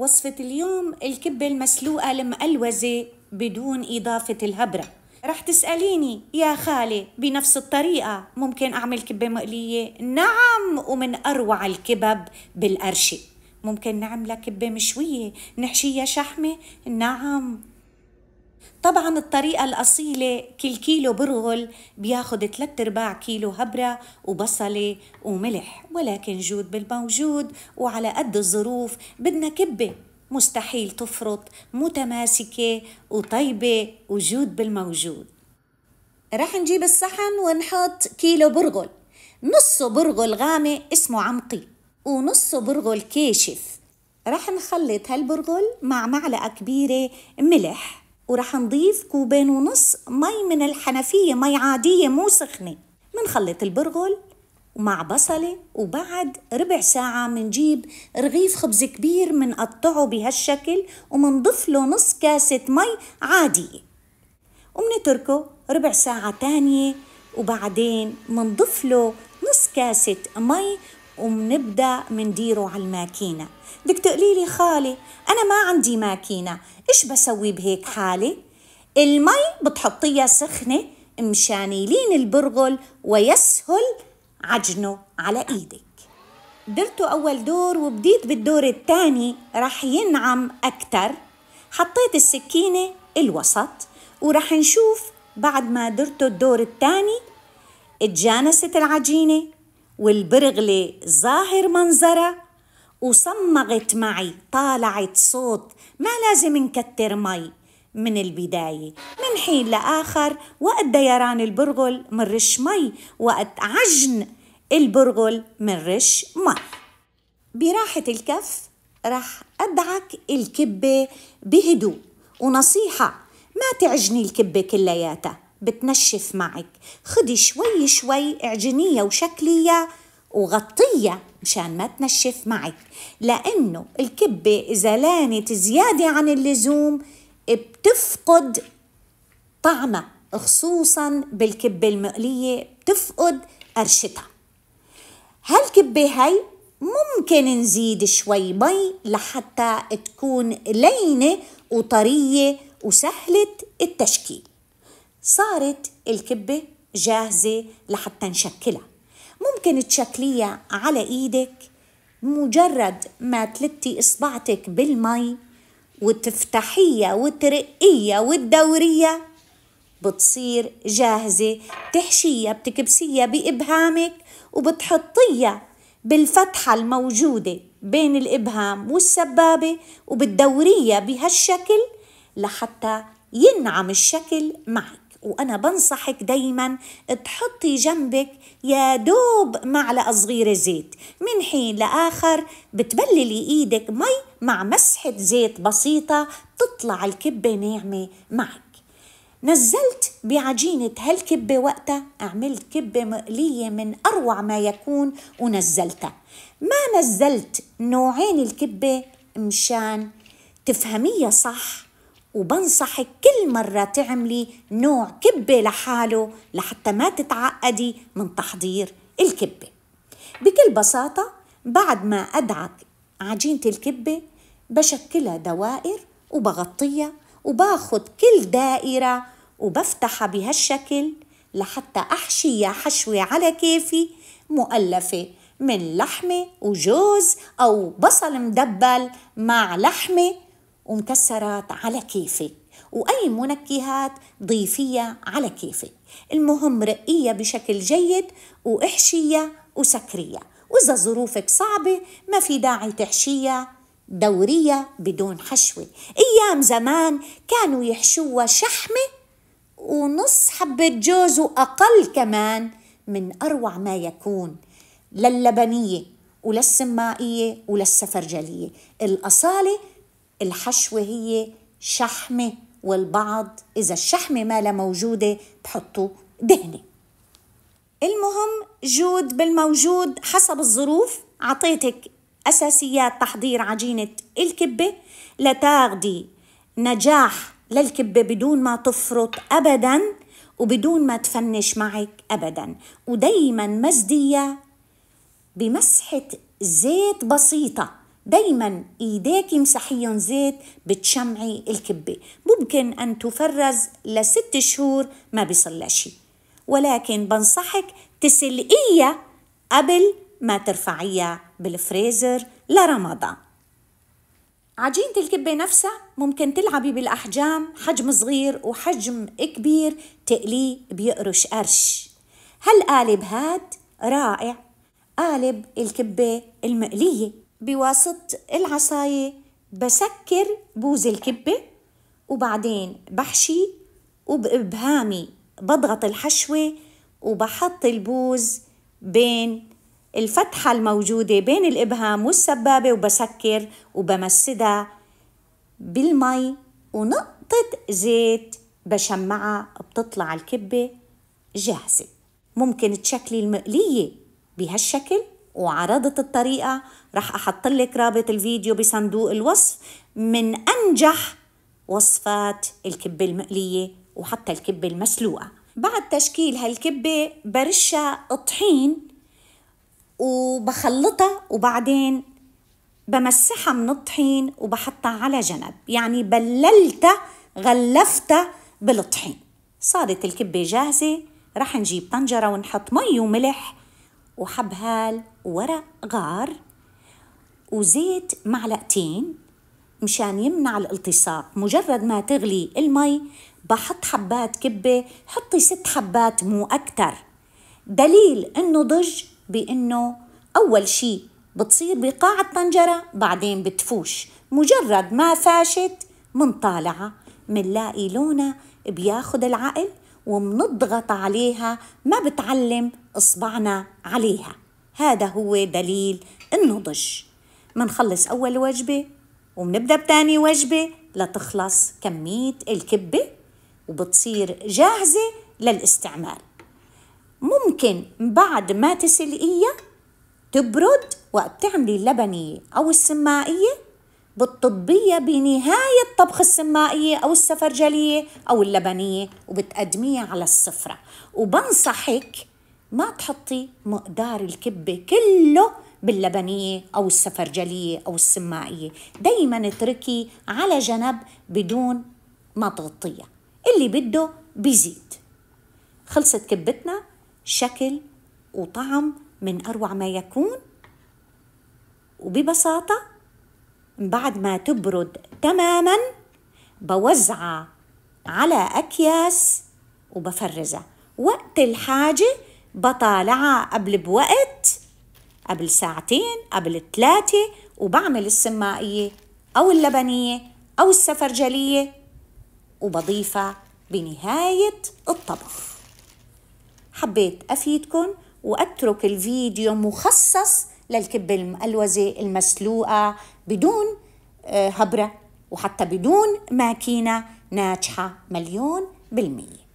وصفة اليوم الكبة المسلوقة المقلوزة بدون إضافة الهبرة رح تسأليني يا خالي بنفس الطريقة ممكن أعمل كبة مقلية؟ نعم ومن أروع الكبب بالقرشة ممكن نعملها كبة مشوية نحشيها شحمة؟ نعم طبعا الطريقة الأصيلة كل كيلو برغل بياخد تلات أرباع كيلو هبرة وبصلة وملح ولكن جود بالموجود وعلى قد الظروف بدنا كبة مستحيل تفرط متماسكة وطيبة وجود بالموجود رح نجيب الصحن ونحط كيلو برغل نصه برغل غامق اسمه عمقي ونصه برغل كاشف رح نخلط هالبرغل مع معلقة كبيرة ملح وراح نضيف كوبين ونص مي من الحنفية مي عادية مو سخنة منخلط البرغل ومع بصلة وبعد ربع ساعة منجيب رغيف خبز كبير منقطعه بهالشكل ومنضيف له نص كاسة مي عادية ومنتركه ربع ساعة تانية وبعدين منضيف له نص كاسة مي وبنبدا منديره على الماكينه بدك تقولي لي خالي انا ما عندي ماكينه ايش بسوي بهيك حالي المي بتحطيها سخنه مشان يلين البرغل ويسهل عجنه على ايدك درته أول دور وبديت بالدور الثاني رح ينعم اكثر حطيت السكينة الوسط ورح نشوف بعد ما درته الدور الثاني اتجانست العجينة والبرغلة ظاهر منظرها وصمغت معي طالعت صوت ما لازم نكتر مي من البداية من حين لآخر وقت ديران البرغل من رش مي وقت عجن البرغل من رش مي براحة الكف رح أدعك الكبة بهدوء ونصيحة ما تعجني الكبة كلياتها بتنشف معك خدي شوي شوي اعجنيها وشكليها وغطيها مشان ما تنشف معك لأنه الكبة إذا لانت زيادة عن اللزوم بتفقد طعمها خصوصا بالكبة المقلية بتفقد قرشتها هالكبة هاي ممكن نزيد شوي مي لحتى تكون لينة وطرية وسهلة التشكيل صارت الكبة جاهزة لحتى نشكلها ممكن تشكليها على إيدك مجرد ما تلتي إصبعتك بالمي وتفتحيها وترقيها وتدوريها بتصير جاهزة بتحشيها بتكبسيها بإبهامك وبتحطيها بالفتحة الموجودة بين الإبهام والسبابة وبتدوريها بهالشكل لحتى ينعم الشكل معك وأنا بنصحك دايما تحطي جنبك يا دوب معلقة صغيرة زيت من حين لآخر بتبللي إيدك مي مع مسحة زيت بسيطة تطلع الكبة ناعمة معك نزلت بعجينة هالكبة وقتها عملت كبة مقلية من أروع ما يكون ونزلتها ما نزلت نوعين الكبة مشان تفهميها صح وبنصحك كل مرة تعملي نوع كبة لحاله لحتى ما تتعقدي من تحضير الكبة بكل بساطة بعد ما أدعك عجينة الكبة بشكلها دوائر وبغطيها وباخد كل دائرة وبفتحها بهالشكل لحتى أحشيها حشوة على كيفي مؤلفة من لحمة وجوز أو بصل مدبل مع لحمة ومكسرات على كيفك وأي منكهات ضيفيها على كيفك المهم رقيها بشكل جيد واحشيها وسكريها وإذا ظروفك صعبة ما في داعي تحشيها دورية بدون حشوة أيام زمان كانوا يحشوها شحمة ونص حبة جوز وأقل كمان من أروع ما يكون للبنية وللسمائية وللسفرجلية الأصالة الحشوة هي شحمة والبعض إذا الشحمة ما لا موجودة بحطوا دهنة المهم جود بالموجود حسب الظروف عطيتك أساسيات تحضير عجينة الكبة لتاخدي نجاح للكبة بدون ما تفرط أبداً وبدون ما تفنش معك أبداً ودايماً مزدية بمسحة زيت بسيطة دايما ايديك امسحيهم زيت بتشمعي الكبة ممكن أن تفرز لست شهور ما بيصلى شيء ولكن بنصحك تسلقيها قبل ما ترفعيها بالفريزر لرمضان عجينة الكبة نفسها ممكن تلعبي بالأحجام حجم صغير وحجم كبير تقليه بيقرش قرش هالقالب هاد رائع قالب الكبة المقلية بواسطة العصاية بسكر بوز الكبة وبعدين بحشي وبإبهامي بضغط الحشوة وبحط البوز بين الفتحة الموجودة بين الإبهام والسبابة وبسكر وبمسدها بالمي ونقطة زيت بشمعها بتطلع الكبة جاهزة ممكن تشكلي المقلية بهالشكل وعرضت الطريقة رح أحط لك رابط الفيديو بصندوق الوصف من أنجح وصفات الكبة المقلية وحتى الكبة المسلوقة بعد تشكيل هالكبة برشها طحين وبخلطها وبعدين بمسحها من الطحين وبحطها على جنب يعني بللتها غلفتها بالطحين صارت الكبة جاهزة رح نجيب طنجرة ونحط مي وملح وحبهال ورق غار وزيت معلقتين مشان يمنع الالتصاق مجرد ما تغلي المي بحط حبات كبة حطي ست حبات مو أكتر دليل إنه ضج بإنه أول شي بتصير بقاع الطنجرة بعدين بتفوش مجرد ما فاشت منطالعة منلاقي لونها بياخد العقل ومنضغط عليها ما بتعلم إصبعنا عليها هذا هو دليل النضج منخلص أول وجبة ومنبدأ بتاني وجبة لتخلص كمية الكبة وبتصير جاهزة للاستعمال ممكن بعد ما تسلقيها تبرد وقت تعملي اللبنية أو السمائية بالطبية بنهاية طبخ السمائية أو السفرجلية أو اللبنية وبتقدميها على السفرة وبنصحك ما تحطي مقدار الكبة كله باللبنية أو السفرجلية أو السمائية دايما اتركي على جنب بدون ما تغطيها اللي بده بيزيد خلصت كبتنا شكل وطعم من أروع ما يكون وببساطة بعد ما تبرد تماما بوزعها على أكياس وبفرزها وقت الحاجة بطالعها قبل بوقت قبل ساعتين قبل ثلاثة وبعمل السمائية أو اللبنية أو السفرجلية وبضيفها بنهاية الطبخ حبيت أفيدكم وأترك الفيديو مخصص للكبة المقلوزة المسلوقة بدون آه، هبرة وحتى بدون ماكينة ناجحة مليون بالمية